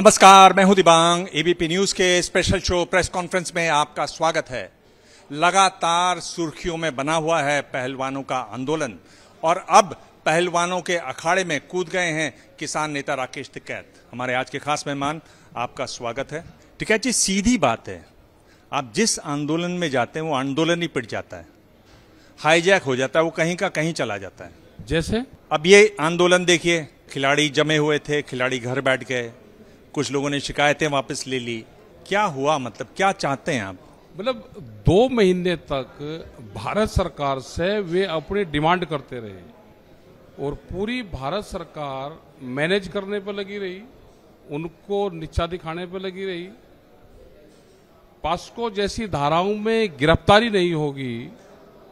नमस्कार मैं हूं दिबांग एबीपी न्यूज के स्पेशल शो प्रेस कॉन्फ्रेंस में आपका स्वागत है लगातार सुर्खियों में बना हुआ है पहलवानों का आंदोलन और अब पहलवानों के अखाड़े में कूद गए हैं किसान नेता राकेश टिकैत हमारे आज के खास मेहमान आपका स्वागत है टिकैत जी सीधी बात है आप जिस आंदोलन में जाते हैं वो आंदोलन ही पिट जाता है हाईजैक हो जाता है वो कहीं का कहीं चला जाता है जैसे अब ये आंदोलन देखिए खिलाड़ी जमे हुए थे खिलाड़ी घर बैठ गए कुछ लोगों ने शिकायतें वापस ले ली क्या हुआ मतलब क्या चाहते हैं आप मतलब दो महीने तक भारत सरकार से वे अपनी डिमांड करते रहे और पूरी भारत सरकार मैनेज करने पर लगी रही उनको नीचा दिखाने पर लगी रही पास्को जैसी धाराओं में गिरफ्तारी नहीं होगी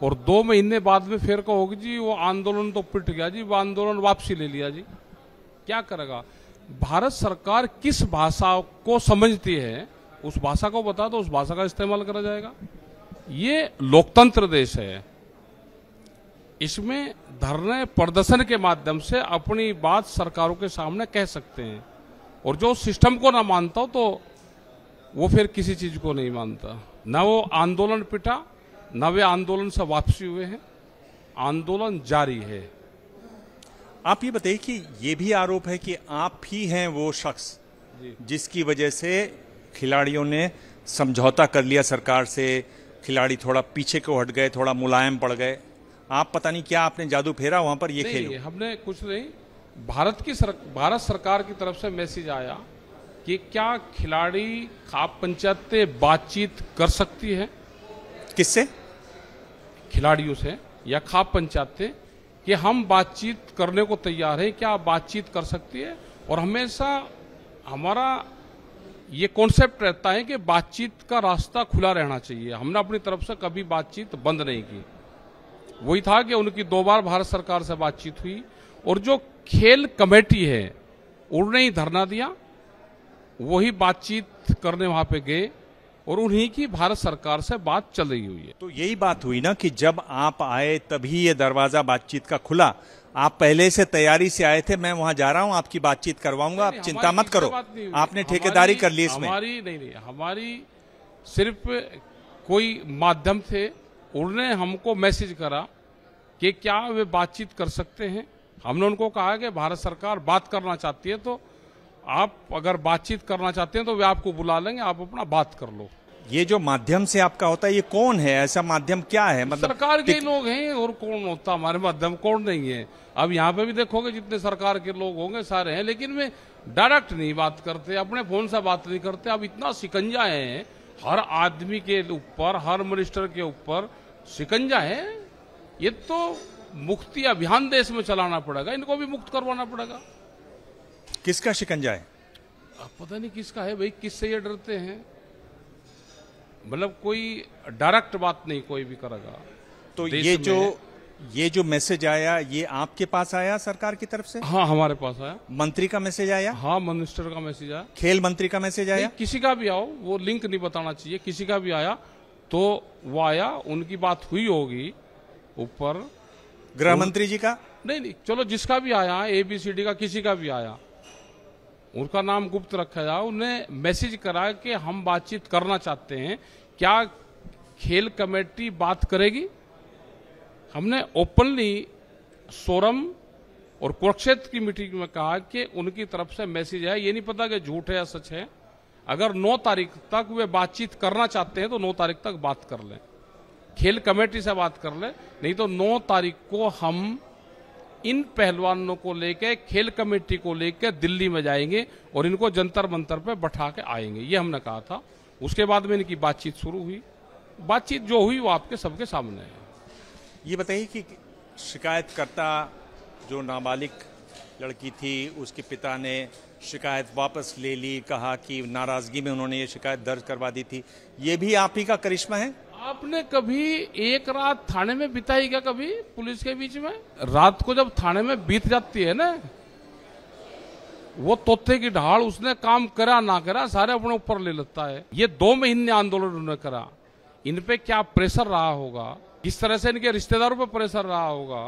और दो महीने बाद में फिर कहोगी जी वो आंदोलन तो पिट गया जी वो आंदोलन वापसी ले लिया जी क्या करेगा भारत सरकार किस भाषा को समझती है उस भाषा को बता दो उस भाषा का इस्तेमाल करा जाएगा ये लोकतंत्र देश है इसमें धरने प्रदर्शन के माध्यम से अपनी बात सरकारों के सामने कह सकते हैं और जो सिस्टम को ना मानता हो तो वो फिर किसी चीज को नहीं मानता ना वो आंदोलन पिटा ना वे आंदोलन से वापसी हुए हैं आंदोलन जारी है आप ये बताइए कि ये भी आरोप है कि आप ही हैं वो शख्स जिसकी वजह से खिलाड़ियों ने समझौता कर लिया सरकार से खिलाड़ी थोड़ा पीछे को हट गए थोड़ा मुलायम पड़ गए आप पता नहीं क्या आपने जादू फेरा वहां पर ये खेल हमने कुछ नहीं भारत की सर, भारत सरकार की तरफ से मैसेज आया कि क्या खिलाड़ी खाप पंचायत बातचीत कर सकती है किससे खिलाड़ियों से या खाप पंचायतें कि हम बातचीत करने को तैयार हैं क्या आप बातचीत कर सकती है और हमेशा हमारा ये कॉन्सेप्ट रहता है कि बातचीत का रास्ता खुला रहना चाहिए हमने अपनी तरफ से कभी बातचीत बंद नहीं की वही था कि उनकी दो बार भारत सरकार से बातचीत हुई और जो खेल कमेटी है उन्होंने ही धरना दिया वही बातचीत करने वहां पे गए और उन्हीं की भारत सरकार से बात चल रही हुई है तो यही बात हुई ना कि जब आप आए तभी ये दरवाजा बातचीत का खुला आप पहले से तैयारी से आए थे मैं वहां जा रहा हूं आपकी बातचीत करवाऊंगा आप चिंता मत करो आपने ठेकेदारी कर ली इसमें हमारी नहीं नहीं हमारी सिर्फ कोई माध्यम थे उन्होंने हमको मैसेज करा कि क्या वे बातचीत कर सकते हैं हमने उनको कहा कि भारत सरकार बात करना चाहती है तो आप अगर बातचीत करना चाहते हैं तो वे आपको बुला लेंगे आप अपना बात कर लो ये जो माध्यम से आपका होता है ये कौन है ऐसा माध्यम क्या है मतलब सरकार के लोग हैं और कौन होता हमारे माध्यम कौन नहीं है अब यहाँ पे भी देखोगे जितने सरकार के लोग होंगे सारे हैं लेकिन वे डायरेक्ट नहीं बात करते अपने फोन से बात नहीं करते अब इतना शिकंजा है हर आदमी के ऊपर हर मिनिस्टर के ऊपर शिकंजा है ये तो मुक्ति अभियान देश में चलाना पड़ेगा इनको भी मुक्त करवाना पड़ेगा किसका शिकंजा है पता नहीं किसका है भाई किससे ये डरते हैं मतलब कोई डायरेक्ट बात नहीं कोई भी करेगा तो ये जो ये जो मैसेज आया ये आपके पास आया सरकार की तरफ से हाँ हमारे पास आया मंत्री का मैसेज आया हाँ मिनिस्टर का मैसेज आया खेल मंत्री का मैसेज आया किसी का भी आओ वो लिंक नहीं बताना चाहिए किसी का भी आया तो वो आया उनकी बात हुई होगी ऊपर गृह मंत्री जी का नहीं नहीं चलो जिसका भी आया एबीसीडी का किसी का भी आया उनका नाम गुप्त रखा जाए उन्हें मैसेज करा कि हम बातचीत करना चाहते हैं क्या खेल कमेटी बात करेगी हमने ओपनली सोरम और कुरुक्षेत्र की मीटिंग में कहा कि उनकी तरफ से मैसेज है ये नहीं पता कि झूठ है या सच है अगर 9 तारीख तक वे बातचीत करना चाहते हैं तो 9 तारीख तक बात कर लें खेल कमेटी से बात कर लें नहीं तो 9 तारीख को हम इन पहलवानों को लेकर खेल कमेटी को लेकर दिल्ली में जाएंगे और इनको जंतर मंतर पर बैठा के आएंगे ये हमने कहा था उसके बाद में इनकी बातचीत शुरू हुई बातचीत जो हुई वो आपके सबके सामने है ये बताइए कि शिकायतकर्ता जो नाबालिग लड़की थी उसके पिता ने शिकायत वापस ले ली कहा कि नाराज़गी में उन्होंने ये शिकायत दर्ज करवा दी थी ये भी आप ही का करिश्मा है आपने कभी एक रात थाने में बिताई क्या कभी पुलिस के बीच में रात को जब थाने में बीत जाती है ना वो तोते की ढाल उसने काम करा ना करा सारे अपने ऊपर ले लेता है ये दो महीने आंदोलन उन्होंने करा इन पे क्या प्रेशर रहा होगा किस तरह से इनके रिश्तेदारों पर प्रेशर रहा होगा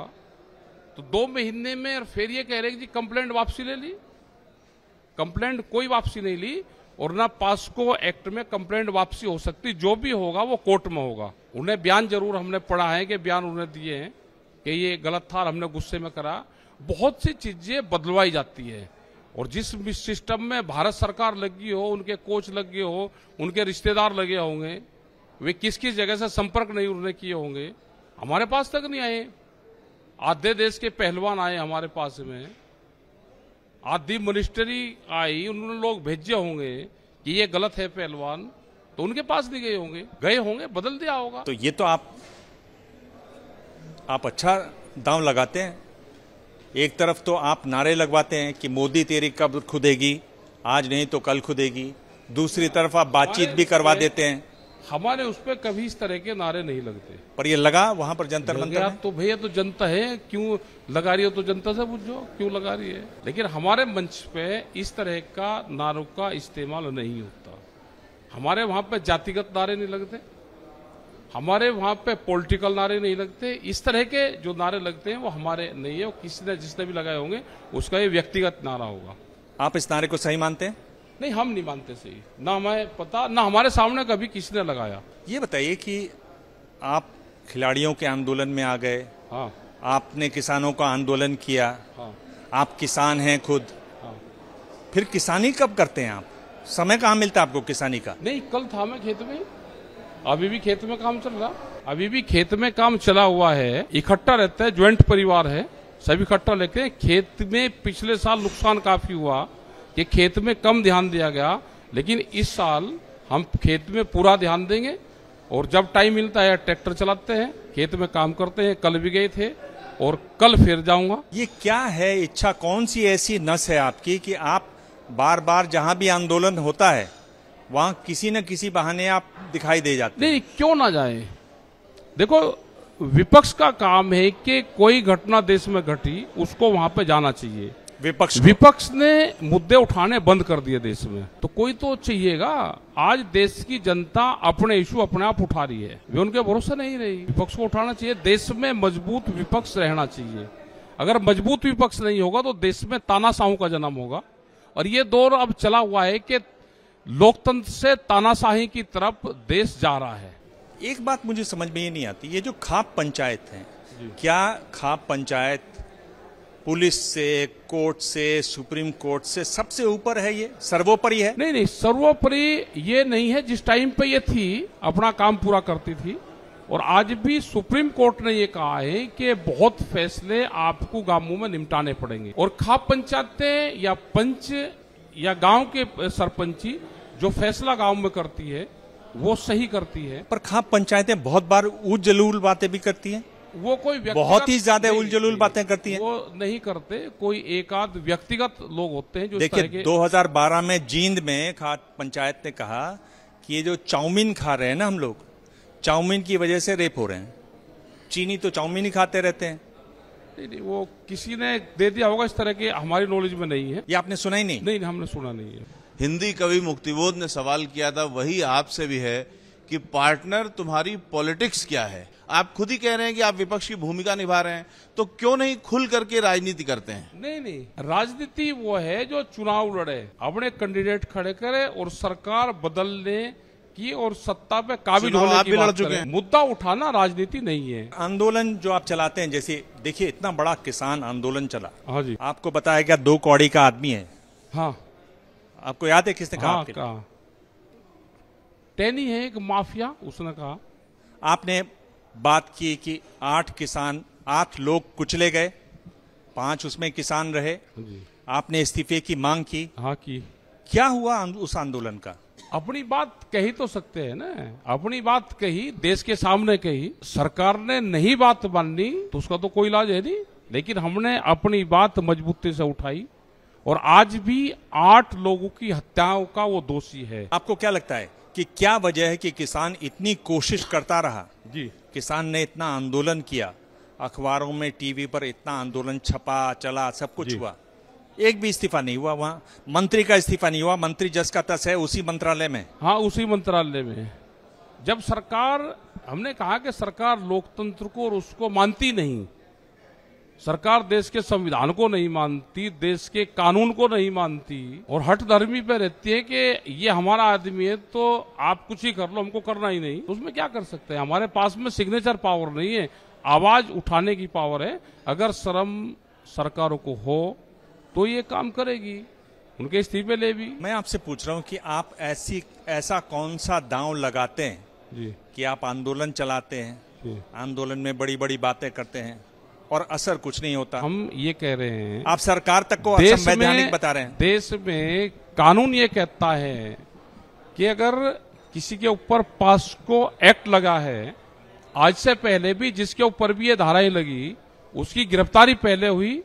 तो दो महीने में फिर ये कह रहे जी कंप्लेंट वापसी ले ली कंप्लेंट कोई वापसी नहीं ली और ना पास्को एक्ट में कंप्लेंट वापसी हो सकती जो भी होगा वो कोर्ट में होगा उन्हें बयान जरूर हमने पढ़ा है कि बयान उन्हें दिए हैं कि ये गलत था हमने गुस्से में करा बहुत सी चीजें बदलवाई जाती है और जिस सिस्टम में भारत सरकार लगी हो उनके कोच गए हो उनके रिश्तेदार लगे होंगे वे किस किस जगह से संपर्क नहीं उन्हें किए होंगे हमारे पास तक नहीं आए आधे देश के पहलवान आए हमारे पास में आदि मिनिस्ट्री आई उन्होंने लोग भेजे होंगे कि ये गलत है पहलवान तो उनके पास भी गए होंगे गए होंगे बदल दिया होगा तो ये तो आप आप अच्छा दाम लगाते हैं एक तरफ तो आप नारे लगवाते हैं कि मोदी तेरी कब खुदेगी आज नहीं तो कल खुदेगी दूसरी तरफ आप बातचीत भी करवा देते हैं हमारे उस पर कभी इस तरह के नारे नहीं लगते पर ये लगा वहां पर जंतर मंतर तो भैया तो जनता है क्यों लगा रही हो तो जनता से पूछो क्यों लगा रही है लेकिन हमारे मंच पे इस तरह का नारों का इस्तेमाल नहीं होता हमारे वहां पे जातिगत नारे नहीं लगते हमारे वहां पे पॉलिटिकल नारे नहीं लगते इस तरह के जो नारे लगते हैं वो हमारे नहीं है किसी ने जिसने भी लगाए होंगे उसका ये व्यक्तिगत नारा होगा आप इस नारे को सही मानते हैं नहीं हम नहीं मानते सही ना हमें पता ना हमारे सामने कभी किसी ने लगाया ये बताइए कि आप खिलाड़ियों के आंदोलन में आ गए हाँ आपने किसानों का आंदोलन किया हाँ आप किसान हैं खुद हाँ फिर किसानी कब करते हैं आप समय कहाँ मिलता है आपको किसानी का नहीं कल था मैं खेत में अभी भी खेत में काम चल रहा अभी भी खेत में काम चला हुआ है इकट्ठा रहता है ज्वाइंट परिवार है सभी इकट्ठा लेके खेत में पिछले साल नुकसान काफी हुआ कि खेत में कम ध्यान दिया गया लेकिन इस साल हम खेत में पूरा ध्यान देंगे और जब टाइम मिलता है ट्रैक्टर चलाते हैं खेत में काम करते हैं कल भी गए थे और कल फिर जाऊंगा ये क्या है इच्छा कौन सी ऐसी नस है आपकी कि आप बार बार जहां भी आंदोलन होता है वहां किसी न किसी बहाने आप दिखाई दे जाते नहीं क्यों ना जाए देखो विपक्ष का काम है कि कोई घटना देश में घटी उसको वहां पे जाना चाहिए विपक्ष विपक्ष ने मुद्दे उठाने बंद कर दिए देश में तो कोई तो चाहिएगा आज देश की जनता अपने इशू अपने आप उठा रही है वे उनके भरोसे नहीं रही विपक्ष को उठाना चाहिए देश में मजबूत विपक्ष रहना चाहिए अगर मजबूत विपक्ष नहीं होगा तो देश में तानाशाहू का जन्म होगा और ये दौर अब चला हुआ है कि लोकतंत्र से तानाशाही की तरफ देश जा रहा है एक बात मुझे समझ में ये नहीं आती ये जो खाप पंचायत है क्या खाप पंचायत पुलिस से कोर्ट से सुप्रीम कोर्ट से सबसे ऊपर है ये सर्वोपरि है नहीं नहीं सर्वोपरि ये नहीं है जिस टाइम पे ये थी अपना काम पूरा करती थी और आज भी सुप्रीम कोर्ट ने ये कहा है कि बहुत फैसले आपको गांवों में निपटाने पड़ेंगे और खाप पंचायतें या पंच या गांव के सरपंची जो फैसला गांव में करती है वो सही करती है पर खाप पंचायतें बहुत बार उज्जलूल बातें भी करती हैं वो कोई बहुत ही ज्यादा उलझुल बातें करती हैं वो नहीं करते कोई एक आध व्यक्तिगत लोग होते हैं जो देखिए 2012 में जींद में खाद पंचायत ने कहा कि ये जो चाउमीन खा रहे हैं ना हम लोग चाउमीन की वजह से रेप हो रहे हैं चीनी तो चाउमीन ही खाते रहते हैं नहीं, नहीं, वो किसी ने दे दिया होगा इस तरह के हमारी नॉलेज में नहीं है ये आपने सुना ही नहीं नहीं हमने सुना नहीं है हिंदी कवि मुक्तिबोध ने सवाल किया था वही आपसे भी है कि पार्टनर तुम्हारी पॉलिटिक्स क्या है आप खुद ही कह रहे हैं कि आप विपक्ष की भूमिका निभा रहे हैं तो क्यों नहीं खुल करके राजनीति करते हैं नहीं नहीं राजनीति वो है जो चुनाव लड़े अपने कैंडिडेट खड़े करे और सरकार बदलने की और सत्ता पे काबिल होने आप की बात चुके हैं मुद्दा उठाना राजनीति नहीं है आंदोलन जो आप चलाते हैं जैसे देखिए इतना बड़ा किसान आंदोलन चला हाँ जी आपको बताया गया दो कौड़ी का आदमी है हाँ आपको याद है किसने कहा हाँ, टैनी है एक माफिया उसने कहा आपने बात की कि आठ किसान आठ लोग कुचले गए पांच उसमें किसान रहे आपने इस्तीफे की मांग की हाँ की क्या हुआ उस आंदोलन का अपनी बात कही तो सकते हैं ना अपनी बात कही देश के सामने कही सरकार ने नहीं बात माननी तो उसका तो कोई इलाज है नहीं लेकिन हमने अपनी बात मजबूती से उठाई और आज भी आठ लोगों की हत्याओं का वो दोषी है आपको क्या लगता है कि क्या वजह है कि किसान इतनी कोशिश करता रहा जी किसान ने इतना आंदोलन किया अखबारों में टीवी पर इतना आंदोलन छपा चला सब कुछ हुआ एक भी इस्तीफा नहीं हुआ वहाँ मंत्री का इस्तीफा नहीं हुआ मंत्री जस का तस है उसी मंत्रालय में हाँ उसी मंत्रालय में जब सरकार हमने कहा कि सरकार लोकतंत्र को और उसको मानती नहीं सरकार देश के संविधान को नहीं मानती देश के कानून को नहीं मानती और हट धर्मी पे रहती है कि ये हमारा आदमी है तो आप कुछ ही कर लो हमको करना ही नहीं तो उसमें क्या कर सकते हैं हमारे पास में सिग्नेचर पावर नहीं है आवाज उठाने की पावर है अगर शर्म सरकारों को हो तो ये काम करेगी उनके इस्तीफे ले भी मैं आपसे पूछ रहा हूँ कि आप ऐसी ऐसा कौन सा दांव लगाते हैं जी कि आप आंदोलन चलाते हैं आंदोलन में बड़ी बड़ी बातें करते हैं और असर कुछ नहीं होता हम ये कह रहे हैं आप सरकार तक को असंवैधानिक बता रहे हैं देश में कानून ये कहता है कि अगर किसी के ऊपर पास्को एक्ट लगा है आज से पहले भी जिसके ऊपर भी ये धाराएं लगी उसकी गिरफ्तारी पहले हुई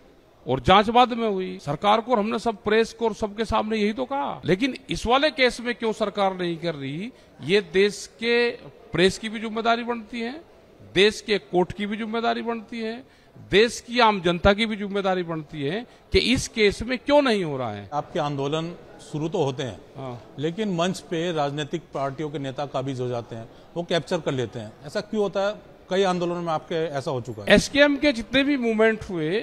और जांच बाद में हुई सरकार को हमने सब प्रेस को और सबके सामने यही तो कहा लेकिन इस वाले केस में क्यों सरकार नहीं कर रही ये देश के प्रेस की भी जिम्मेदारी बनती है देश के कोर्ट की भी जिम्मेदारी बनती है देश की आम जनता की भी जिम्मेदारी बनती है कि इस केस में क्यों नहीं हो रहा है आपके आंदोलन शुरू तो होते हैं हाँ। लेकिन मंच पे राजनीतिक पार्टियों के नेता काबिज हो जाते हैं वो कैप्चर कर लेते हैं ऐसा क्यों होता है कई आंदोलनों में आपके ऐसा हो चुका है एसकेएम के जितने भी मूवमेंट हुए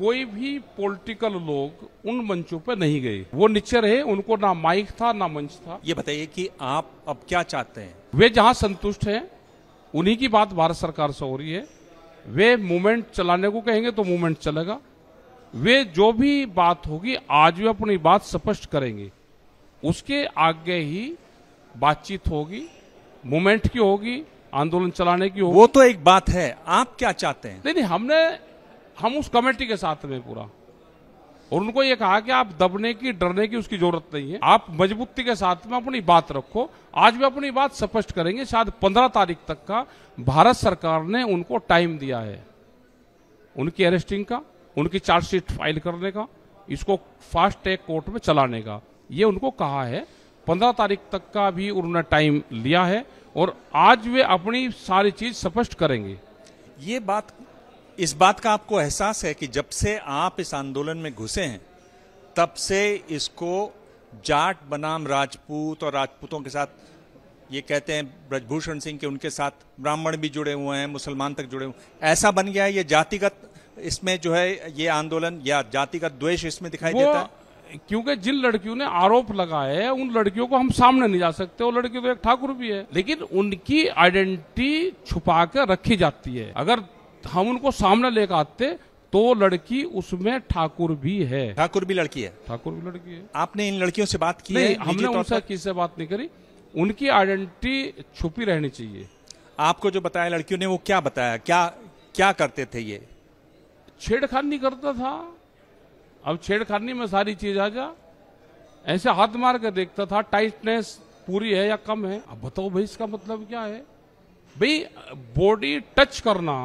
कोई भी पॉलिटिकल लोग उन मंचों पर नहीं गए वो नीचे रहे उनको ना माइक था ना मंच था ये बताइए कि आप अब क्या चाहते हैं वे जहां संतुष्ट हैं उन्हीं की बात भारत सरकार से हो रही है वे मूवमेंट चलाने को कहेंगे तो मूवमेंट चलेगा वे जो भी बात होगी आज वे अपनी बात स्पष्ट करेंगे उसके आगे ही बातचीत होगी मूवमेंट की होगी आंदोलन चलाने की होगी वो तो एक बात है आप क्या चाहते हैं नहीं नहीं हमने हम उस कमेटी के साथ में पूरा और उनको ये कहा कि आप दबने की डरने की उसकी जरूरत नहीं है आप मजबूती के साथ में अपनी बात रखो आज भी अपनी बात स्पष्ट करेंगे शायद पंद्रह तारीख तक का भारत सरकार ने उनको टाइम दिया है उनकी अरेस्टिंग का उनकी चार्जशीट फाइल करने का इसको फास्ट ट्रैक कोर्ट में चलाने का ये उनको कहा है पंद्रह तारीख तक का भी उन्होंने टाइम लिया है और आज वे अपनी सारी चीज स्पष्ट करेंगे ये बात इस बात का आपको एहसास है कि जब से आप इस आंदोलन में घुसे हैं तब से इसको जाट बनाम राजपूत और राजपूतों के साथ ये कहते हैं ब्रजभूषण सिंह के उनके साथ ब्राह्मण भी जुड़े हुए हैं मुसलमान तक जुड़े हुए ऐसा बन गया है ये जातिगत इसमें जो है ये आंदोलन या जातिगत द्वेष इसमें दिखाई देता है क्योंकि जिन लड़कियों ने आरोप लगाए है उन लड़कियों को हम सामने नहीं जा सकते वो लड़की तो एक ठाकुर भी है लेकिन उनकी आइडेंटिटी छुपा कर रखी जाती है अगर हम उनको सामने लेकर आते तो लड़की उसमें ठाकुर भी है ठाकुर भी लड़की है ठाकुर भी लड़की है आपने इन लड़कियों से बात की नहीं, हमने उनसे किसी से बात नहीं करी उनकी आइडेंटिटी छुपी रहनी चाहिए आपको जो बताया लड़कियों ने वो क्या बताया क्या क्या करते थे ये छेड़खानी करता था अब छेड़खानी में सारी चीज आ जा ऐसे हाथ मार कर देखता था टाइटनेस पूरी है या कम है अब बताओ भाई इसका मतलब क्या है भाई बॉडी टच करना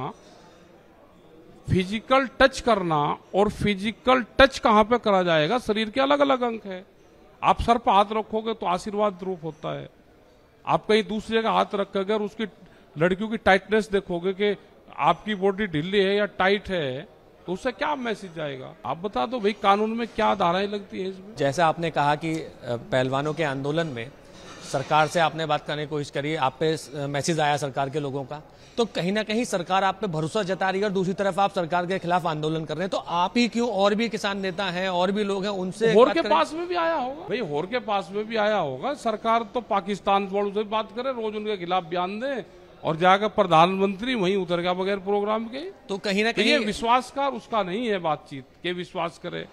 फिजिकल टच करना और फिजिकल टच कहां पे करा जाएगा शरीर के अलग अलग अंक है आप सर पर हाथ रखोगे तो आशीर्वाद रूप होता है आप कहीं दूसरी जगह हाथ रखोगे और उसकी लड़कियों की टाइटनेस देखोगे कि आपकी बॉडी ढीली है या टाइट है तो उससे क्या मैसेज जाएगा आप बता दो भाई कानून में क्या धाराएं लगती है इसमें जैसे आपने कहा कि पहलवानों के आंदोलन में सरकार से आपने बात करने की कोशिश करी आप पे मैसेज आया सरकार के लोगों का तो कहीं ना कहीं सरकार आप पे भरोसा जता रही है और दूसरी तरफ आप सरकार के खिलाफ आंदोलन कर रहे हैं तो आप ही क्यों और भी किसान नेता हैं और भी लोग हैं उनसे होर के पास में भी आया होगा भाई होर के पास में भी आया होगा सरकार तो पाकिस्तान वालों से बात करे रोज उनके खिलाफ बयान दे और जाकर प्रधानमंत्री वहीं उतर गया बगैर प्रोग्राम के तो कहीं ना कहीं विश्वास का उसका नहीं है बातचीत के विश्वास करे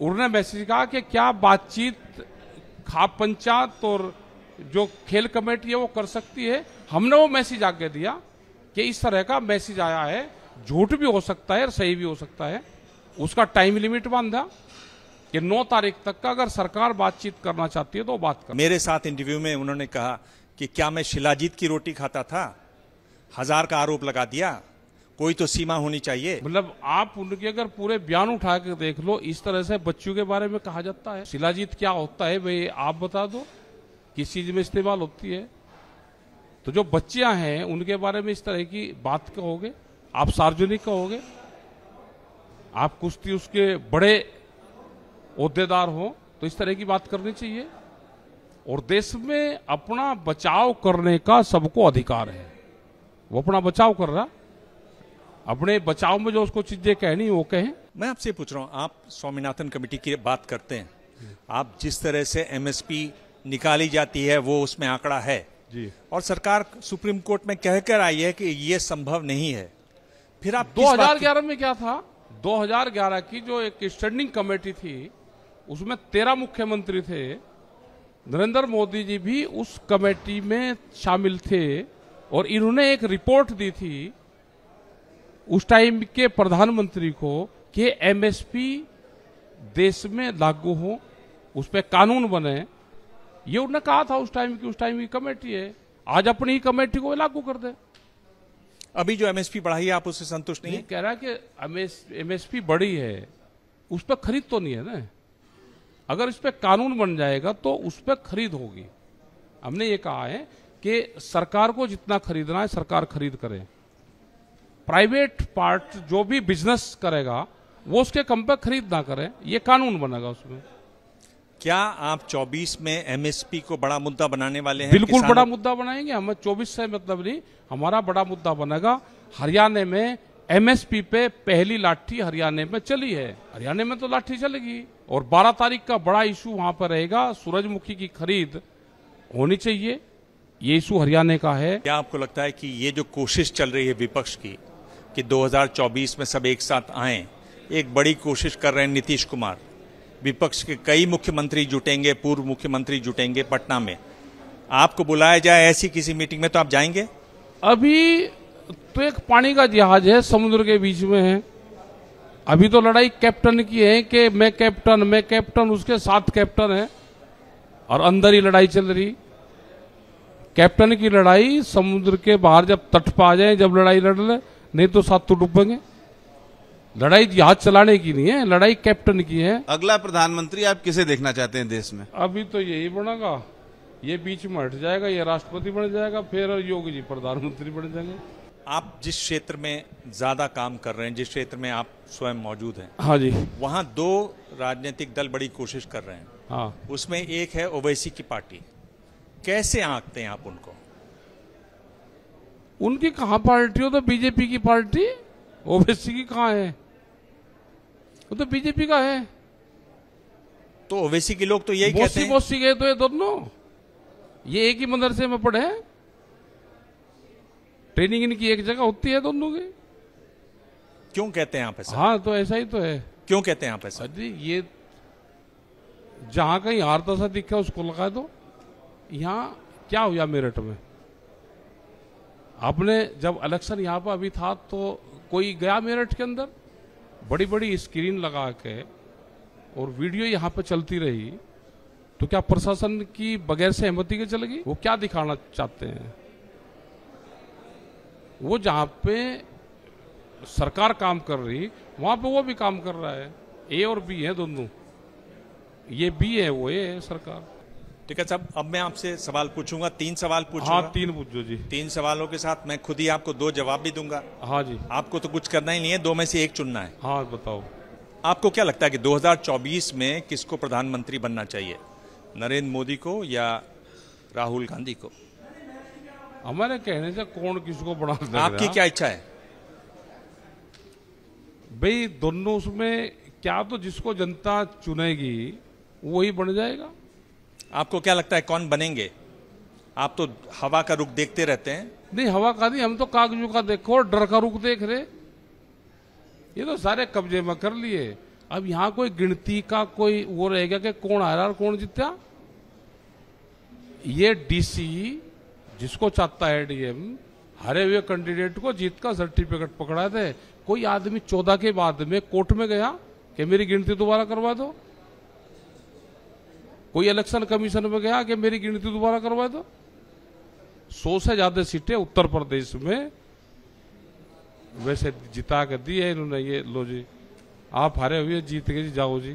उन्होंने मैसेज कहा कि क्या बातचीत खाप पंचायत और जो खेल कमेटी है वो कर सकती है हमने वो मैसेज आगे दिया कि इस तरह का मैसेज आया है झूठ भी हो सकता है और सही भी हो सकता है उसका टाइम लिमिट बांधा कि 9 तारीख तक का अगर सरकार बातचीत करना चाहती है तो बात कर मेरे साथ इंटरव्यू में उन्होंने कहा कि क्या मैं शिलाजीत की रोटी खाता था हजार का आरोप लगा दिया कोई तो सीमा होनी चाहिए मतलब आप उनके अगर पूरे बयान उठा के देख लो इस तरह से बच्चों के बारे में कहा जाता है शिलाजीत क्या होता है भाई आप बता दो किस चीज में इस्तेमाल होती है तो जो बच्चियां हैं उनके बारे में इस तरह की बात कहोगे आप सार्वजनिक कहोगे आप कुश्ती उसके बड़े अहदेदार हो तो इस तरह की बात करनी चाहिए और देश में अपना बचाव करने का सबको अधिकार है वो अपना बचाव कर रहा अपने बचाव में जो उसको चीजें कहनी वो कहें मैं आपसे पूछ रहा हूँ आप स्वामीनाथन कमेटी की बात करते हैं आप जिस तरह से एमएसपी निकाली जाती है वो उसमें आंकड़ा है जी और सरकार सुप्रीम कोर्ट में कहकर आई है कि ये संभव नहीं है फिर आप 2011 में क्या था 2011 की जो एक स्टैंडिंग कमेटी थी उसमें तेरह मुख्यमंत्री थे नरेंद्र मोदी जी भी उस कमेटी में शामिल थे और इन्होंने एक रिपोर्ट दी थी उस टाइम के प्रधानमंत्री को कि एमएसपी देश में लागू हो उस पर कानून बने ये उन्होंने कहा था उस टाइम की उस टाइम की कमेटी है आज अपनी ही कमेटी को लागू कर दे अभी जो एमएसपी बढ़ाई है आप उससे संतुष्ट नहीं, नहीं कह रहा कि एमएसपी बढ़ी है उस पर खरीद तो नहीं है ना अगर इस पर कानून बन जाएगा तो उस पर खरीद होगी हमने ये कहा है कि सरकार को जितना खरीदना है सरकार खरीद करे प्राइवेट पार्ट जो भी बिजनेस करेगा वो उसके कम पर खरीद ना करे ये कानून बनेगा उसमें क्या आप 24 में एमएसपी को बड़ा मुद्दा बनाने वाले हैं बिल्कुल बड़ा मुद्दा बनाएंगे हमें 24 से मतलब नहीं हमारा बड़ा मुद्दा बनेगा हरियाणा में एमएसपी पे पहली लाठी हरियाणा में चली है हरियाणा में तो लाठी चलेगी और 12 तारीख का बड़ा इशू वहां पर रहेगा सूरजमुखी की खरीद होनी चाहिए ये इशू हरियाणा का है क्या आपको लगता है कि ये जो कोशिश चल रही है विपक्ष की कि 2024 में सब एक साथ आए एक बड़ी कोशिश कर रहे हैं नीतीश कुमार विपक्ष के कई मुख्यमंत्री जुटेंगे पूर्व मुख्यमंत्री जुटेंगे पटना में आपको बुलाया जाए ऐसी किसी मीटिंग में तो आप जाएंगे अभी तो एक पानी का जहाज है समुद्र के बीच में है अभी तो लड़ाई कैप्टन की है कि मैं कैप्टन मैं कैप्टन उसके साथ कैप्टन है और अंदर ही लड़ाई चल रही कैप्टन की लड़ाई समुद्र के बाहर जब तट पर आ जाए जब लड़ाई लड़ ले नहीं तो साथ तो डूबेंगे लड़ाई जहाज तो चलाने की नहीं है लड़ाई कैप्टन की है अगला प्रधानमंत्री आप किसे देखना चाहते हैं देश में अभी तो यही बनेगा ये बीच में हट जाएगा ये राष्ट्रपति बन जाएगा फिर योगी जी प्रधानमंत्री बन जाएंगे आप जिस क्षेत्र में ज्यादा काम कर रहे हैं जिस क्षेत्र में आप स्वयं मौजूद हैं हाँ जी वहाँ दो राजनीतिक दल बड़ी कोशिश कर रहे हैं हाँ उसमें एक है ओवैसी की पार्टी कैसे आंकते हैं आप उनको उनकी कहा पार्टी हो तो बीजेपी की पार्टी ओवैसी की कहा है वो तो बीजेपी का है तो ओवैसी के लोग तो यही कहते हैं बोसी गए तो ये दोनों ये एक ही मदरसे में पढ़े हैं ट्रेनिंग इनकी एक जगह होती है दोनों की क्यों कहते हैं आप ऐसा हाँ तो ऐसा ही तो है क्यों कहते हैं आप ऐसा जी ये जहां कहीं हारता सा दिखा उसको लगा दो यहां क्या हुआ मेरठ में आपने जब इलेक्शन यहाँ पर अभी था तो कोई गया मेरठ के अंदर बड़ी बड़ी स्क्रीन लगा के और वीडियो यहाँ पर चलती रही तो क्या प्रशासन की बगैर सहमति के चलेगी वो क्या दिखाना चाहते हैं वो जहाँ पे सरकार काम कर रही वहाँ पे वो भी काम कर रहा है ए और बी है दोनों ये बी है वो ए है सरकार ठीक है साहब अब मैं आपसे सवाल पूछूंगा तीन सवाल हाँ, पूछूंगा हाँ तीन पूछो जी तीन सवालों के साथ मैं खुद ही आपको दो जवाब भी दूंगा हाँ जी आपको तो कुछ करना ही नहीं है दो में से एक चुनना है हाँ बताओ आपको क्या लगता है कि 2024 में किसको प्रधानमंत्री बनना चाहिए नरेंद्र मोदी को या राहुल गांधी को हमारे कहने से कौन किसको बना आपकी क्या इच्छा है भाई दोनों उसमें क्या तो जिसको जनता चुनेगी वही बन जाएगा आपको क्या लगता है कौन बनेंगे आप तो हवा का रुख देखते रहते हैं नहीं हवा का नहीं हम तो कागजों का देखो डर का रुख देख रहे ये तो सारे कब्जे में कर लिए अब यहाँ कोई गिनती का कोई वो रहेगा कि कौन आ रहा कौन जीता ये डीसी जिसको चाहता है डीएम हरे हुए कैंडिडेट को जीत का सर्टिफिकेट पकड़ा दे कोई आदमी चौदह के बाद में कोर्ट में गया कि मेरी गिनती दोबारा करवा दो कोई इलेक्शन कमीशन में गया कि मेरी गिनती दोबारा करवा दो तो? सौ से ज्यादा सीटें उत्तर प्रदेश में वैसे जिता कर दी है इन्होंने ये लो जी आप हारे हुए जीत के जी जाओ जी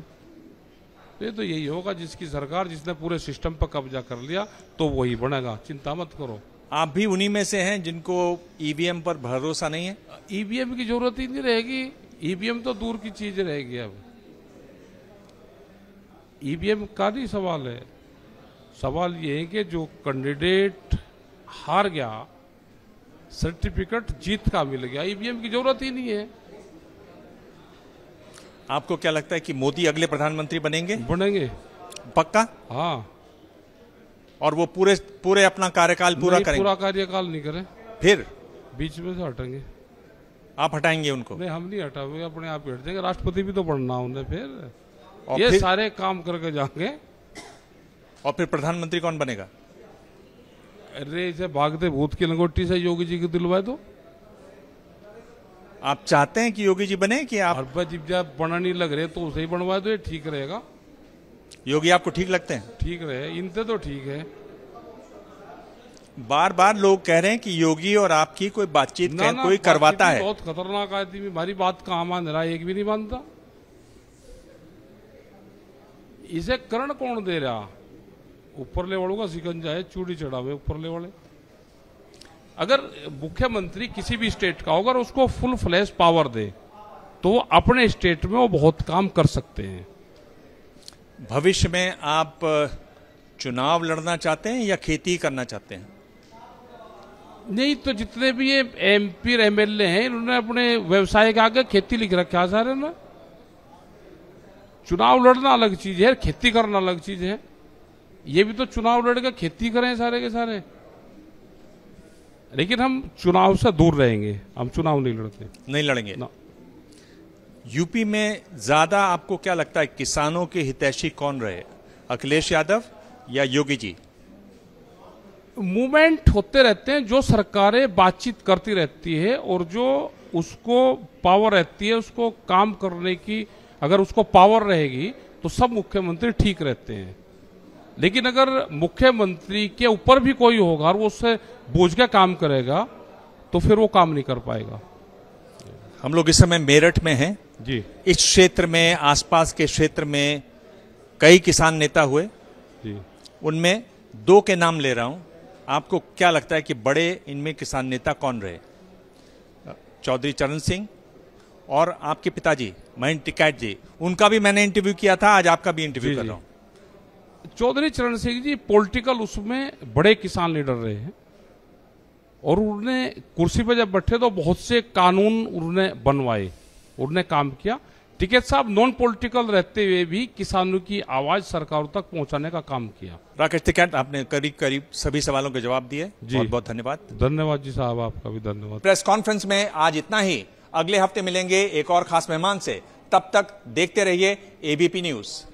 ये तो यही होगा जिसकी सरकार जिसने पूरे सिस्टम पर कब्जा कर लिया तो वही बनेगा चिंता मत करो आप भी उन्हीं में से हैं जिनको ईवीएम e पर भरोसा नहीं है ईवीएम e की जरूरत ही नहीं रहेगी ईवीएम e तो दूर की चीज रहेगी अब ईवीएम का नहीं सवाल है सवाल ये है कि जो कैंडिडेट हार गया सर्टिफिकेट जीत का मिल गया ईवीएम की जरूरत ही नहीं है आपको क्या लगता है कि मोदी अगले प्रधानमंत्री बनेंगे बनेंगे पक्का हाँ और वो पूरे पूरे अपना कार्यकाल पूरा करेंगे पूरा कार्यकाल नहीं करें फिर बीच में से हटेंगे आप हटाएंगे उनको नहीं हम नहीं हटाएंगे अपने आप हट जाएंगे राष्ट्रपति भी तो बनना उन्हें फिर और ये सारे काम करके जाएंगे और फिर प्रधानमंत्री कौन बनेगा अरे इसे भागते भूत की लंगोटी से योगी जी को दिलवाए दो तो। आप चाहते हैं कि योगी जी बने कि आप अरबा जी जब बना नहीं लग रहे तो उसे ही बनवा दो ये ठीक रहेगा योगी आपको ठीक लगते हैं ठीक रहे इनसे तो ठीक है बार बार लोग कह रहे हैं कि योगी और आपकी कोई बातचीत कोई करवाता है बहुत खतरनाक आदमी हमारी बात कहा मान रहा है एक भी नहीं मानता इसे करण कौन दे रहा ले वालों का सिकंजा है चूड़ी चढ़ावे ऊपरले वाले अगर मुख्यमंत्री किसी भी स्टेट का होगा उसको फुल फ्लैश पावर दे तो अपने स्टेट में वो बहुत काम कर सकते हैं भविष्य में आप चुनाव लड़ना चाहते हैं या खेती करना चाहते हैं नहीं तो जितने भी ये एमपी एमएलए हैं इन्होंने अपने व्यवसाय के आगे खेती लिख रखा है सारे ना चुनाव लड़ना अलग चीज है खेती करना अलग चीज है ये भी तो चुनाव लड़के खेती करें सारे के सारे लेकिन हम चुनाव से दूर रहेंगे हम चुनाव नहीं लड़ते नहीं लड़ेंगे ना यूपी में ज्यादा आपको क्या लगता है किसानों के हितैषी कौन रहे अखिलेश यादव या योगी जी मूवमेंट होते रहते हैं जो सरकारें बातचीत करती रहती है और जो उसको पावर रहती है उसको काम करने की अगर उसको पावर रहेगी तो सब मुख्यमंत्री ठीक रहते हैं लेकिन अगर मुख्यमंत्री के ऊपर भी कोई होगा और वो उससे बोझ के काम करेगा तो फिर वो काम नहीं कर पाएगा हम लोग इस समय मेरठ में हैं जी इस क्षेत्र में आसपास के क्षेत्र में कई किसान नेता हुए जी उनमें दो के नाम ले रहा हूं आपको क्या लगता है कि बड़े इनमें किसान नेता कौन रहे चौधरी चरण सिंह और आपके पिताजी महेंद्र टिकैत जी उनका भी मैंने इंटरव्यू किया था आज आपका भी इंटरव्यू कर रहा हूँ चौधरी चरण सिंह जी पॉलिटिकल उसमें बड़े किसान लीडर रहे हैं और उन्होंने कुर्सी पर जब बैठे तो बहुत से कानून उन्होंने बनवाए उन्होंने काम किया टिकेट साहब नॉन पॉलिटिकल रहते हुए भी किसानों की आवाज सरकारों तक पहुंचाने का काम किया राकेश टिकैत आपने करीब करीब सभी सवालों के जवाब दिए जी बहुत धन्यवाद धन्यवाद जी साहब आपका भी धन्यवाद प्रेस कॉन्फ्रेंस में आज इतना ही अगले हफ्ते मिलेंगे एक और खास मेहमान से तब तक देखते रहिए एबीपी न्यूज़